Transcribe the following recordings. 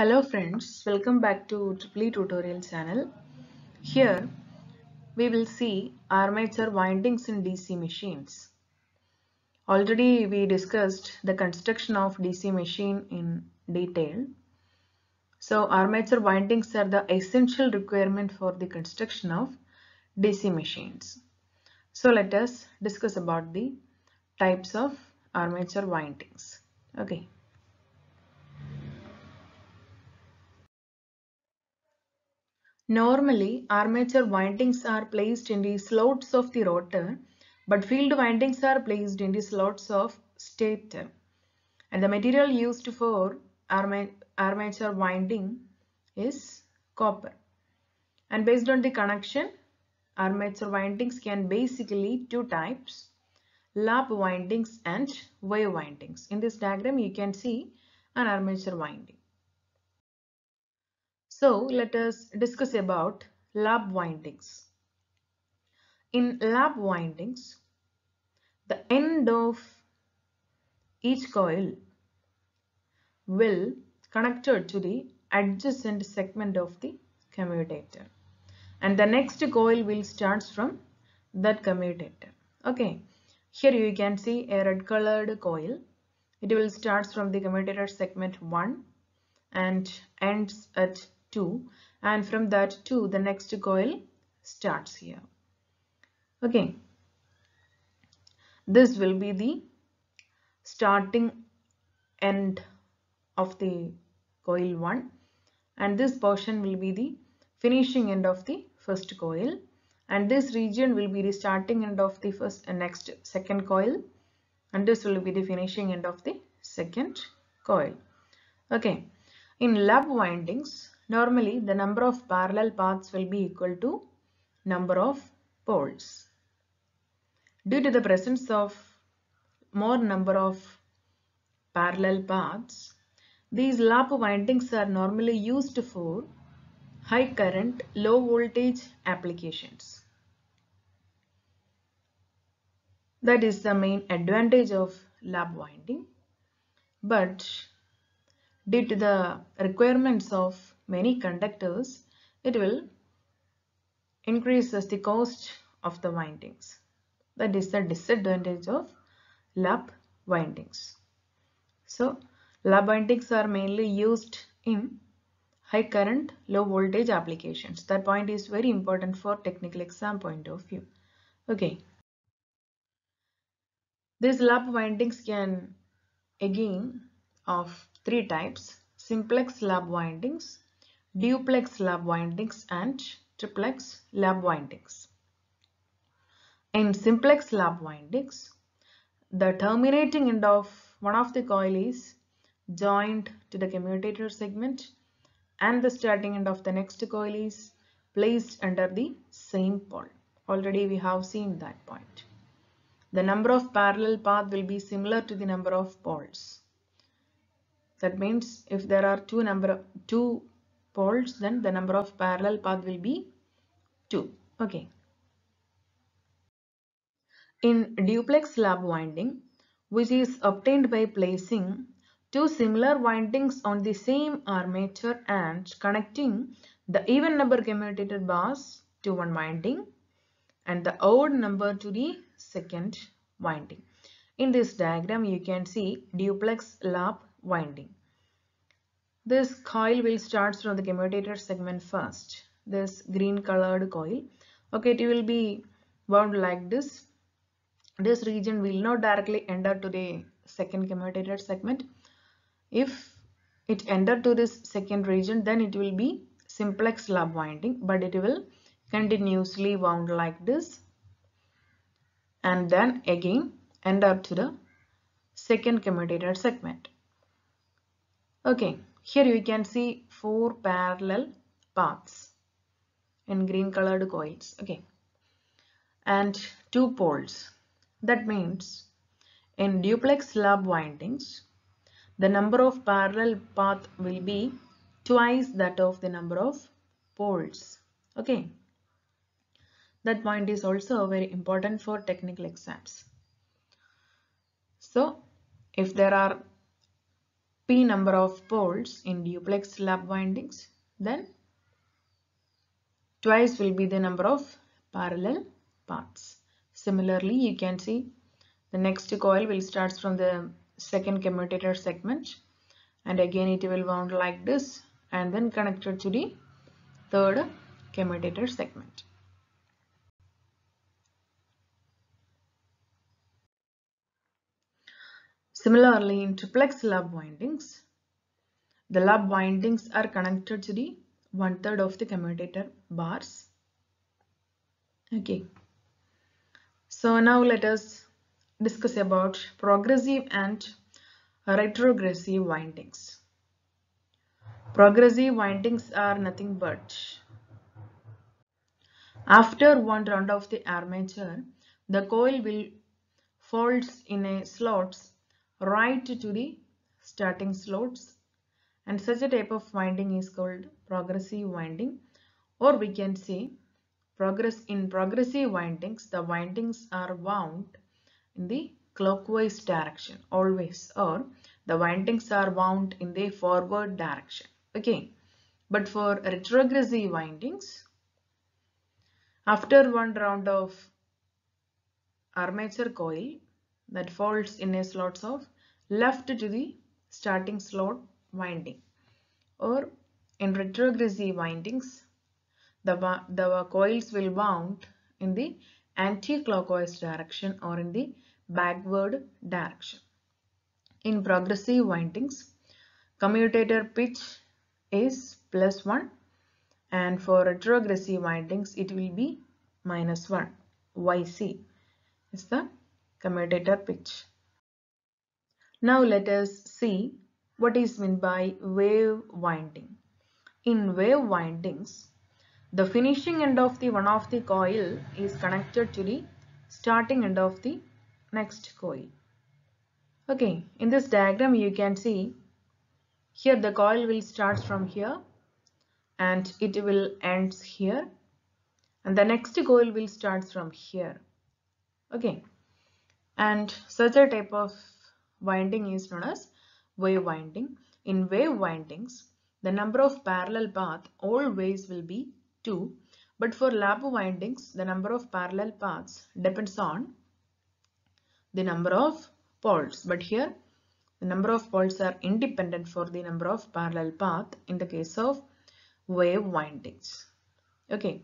Hello friends, welcome back to Triple tutorial channel. Here we will see armature windings in DC machines. Already we discussed the construction of DC machine in detail. So armature windings are the essential requirement for the construction of DC machines. So let us discuss about the types of armature windings. Okay. Normally, armature windings are placed in the slots of the rotor, but field windings are placed in the slots of stator. And the material used for armature winding is copper. And based on the connection, armature windings can basically two types, lap windings and wave windings. In this diagram, you can see an armature winding. So let us discuss about lab windings. In lab windings, the end of each coil will connected to the adjacent segment of the commutator and the next coil will starts from that commutator okay here you can see a red colored coil it will starts from the commutator segment 1 and ends at 2 and from that 2 the next coil starts here. Okay. This will be the starting end of the coil 1 and this portion will be the finishing end of the first coil and this region will be the starting end of the first uh, next second coil and this will be the finishing end of the second coil okay in lab windings Normally, the number of parallel paths will be equal to number of poles. Due to the presence of more number of parallel paths, these lap windings are normally used for high current, low voltage applications. That is the main advantage of lap winding. But due to the requirements of many conductors, it will increases the cost of the windings. That is the disadvantage of lap windings. So, lap windings are mainly used in high current, low voltage applications. That point is very important for technical exam point of view. Okay. These lap windings can again of three types, simplex lap windings, duplex lab windings and triplex lab windings. In simplex lab windings, the terminating end of one of the coil is joined to the commutator segment and the starting end of the next coil is placed under the same pole. Already we have seen that point. The number of parallel path will be similar to the number of poles. That means if there are two number two poles then the number of parallel path will be 2. Okay. In duplex lap winding which is obtained by placing two similar windings on the same armature and connecting the even number commutated bars to one winding and the odd number to the second winding. In this diagram you can see duplex lap winding. This coil will start from the commutator segment first. This green colored coil. Okay, it will be wound like this. This region will not directly enter to the second commutator segment. If it enter to this second region, then it will be simplex lab winding, but it will continuously wound like this and then again enter to the second commutator segment. Okay, here you can see four parallel paths in green colored coils. Okay. And two poles. That means in duplex slab windings, the number of parallel path will be twice that of the number of poles. Okay. That point is also very important for technical exams. So, if there are p number of poles in duplex lap windings then twice will be the number of parallel paths. Similarly, you can see the next coil will starts from the second commutator segment and again it will wound like this and then connected to the third commutator segment. Similarly, in triplex lab windings, the lab windings are connected to the one third of the commutator bars. Okay. So now let us discuss about progressive and retrogressive windings. Progressive windings are nothing but after one round of the armature, the coil will folds in a slots right to the starting slots and such a type of winding is called progressive winding or we can say progress in progressive windings the windings are wound in the clockwise direction always or the windings are wound in the forward direction okay but for retrogressive windings after one round of armature coil that folds in a slots of left to the starting slot winding or in retrogressive windings the, the coils will wound in the anti-clockwise direction or in the backward direction. In progressive windings, commutator pitch is plus 1 and for retrogressive windings it will be minus 1 yc is the commutator pitch. Now let us see what is meant by wave winding. In wave windings, the finishing end of the one of the coil is connected to the starting end of the next coil. Okay, in this diagram you can see here the coil will start from here and it will ends here and the next coil will start from here. Okay, and such a type of winding is known as wave winding. In wave windings, the number of parallel path all ways will be 2 but for lap windings the number of parallel paths depends on the number of poles but here the number of poles are independent for the number of parallel path in the case of wave windings. Okay,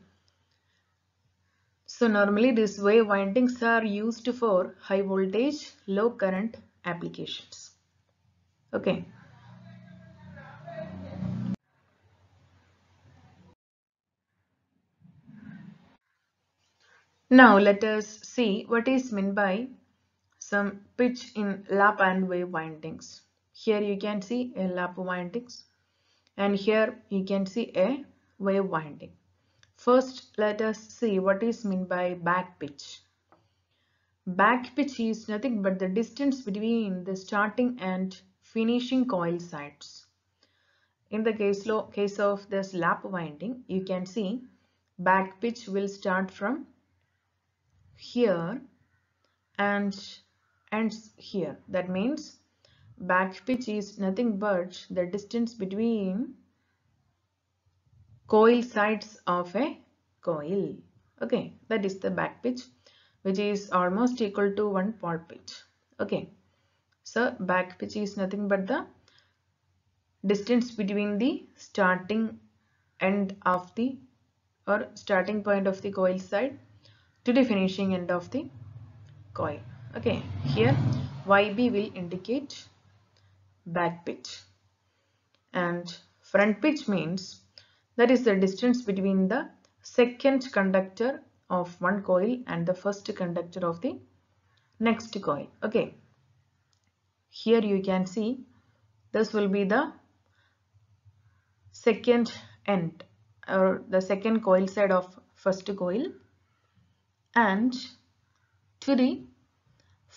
so normally these wave windings are used for high voltage, low current applications. Okay. Now let us see what is meant by some pitch in lap and wave windings. Here you can see a lap windings and here you can see a wave winding. First, let us see what is meant by back pitch. Back pitch is nothing but the distance between the starting and finishing coil sides. In the case, case of the lap winding, you can see back pitch will start from here and ends here. That means back pitch is nothing but the distance between Coil sides of a coil. Okay, that is the back pitch which is almost equal to one part pitch. Okay, so back pitch is nothing but the distance between the starting end of the or starting point of the coil side to the finishing end of the coil. Okay, here YB will indicate back pitch and front pitch means that is the distance between the second conductor of one coil and the first conductor of the next coil okay here you can see this will be the second end or the second coil side of first coil and to the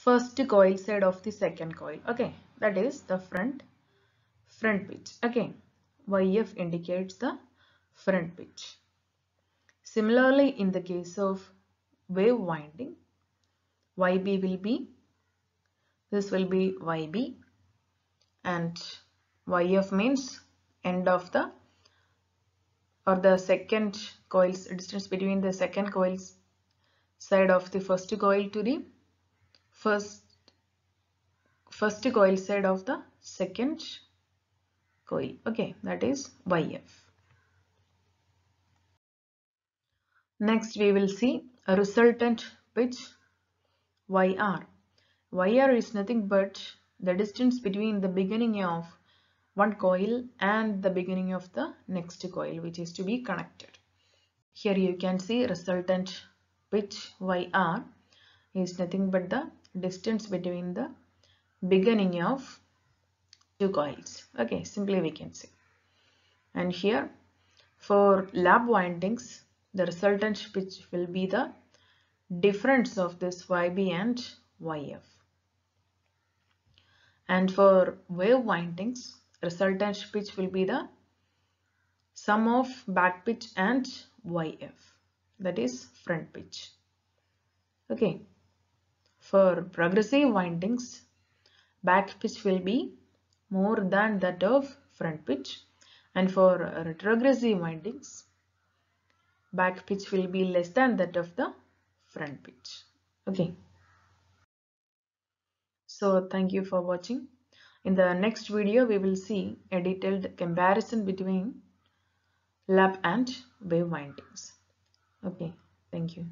first coil side of the second coil okay that is the front front pitch okay yf indicates the front pitch. Similarly, in the case of wave winding, YB will be, this will be YB and YF means end of the or the second coils distance between the second coils side of the first coil to the first first coil side of the second coil okay that is YF Next we will see a resultant pitch, YR. YR is nothing but the distance between the beginning of one coil and the beginning of the next coil which is to be connected. Here you can see resultant pitch YR is nothing but the distance between the beginning of two coils. Okay, simply we can see. And here for lab windings the resultant pitch will be the difference of this YB and YF. And for wave windings, resultant pitch will be the sum of back pitch and YF, that is front pitch. Okay. For progressive windings, back pitch will be more than that of front pitch. And for retrogressive windings, back pitch will be less than that of the front pitch. Okay. So thank you for watching. In the next video, we will see a detailed comparison between lap and wave windings. Okay, thank you.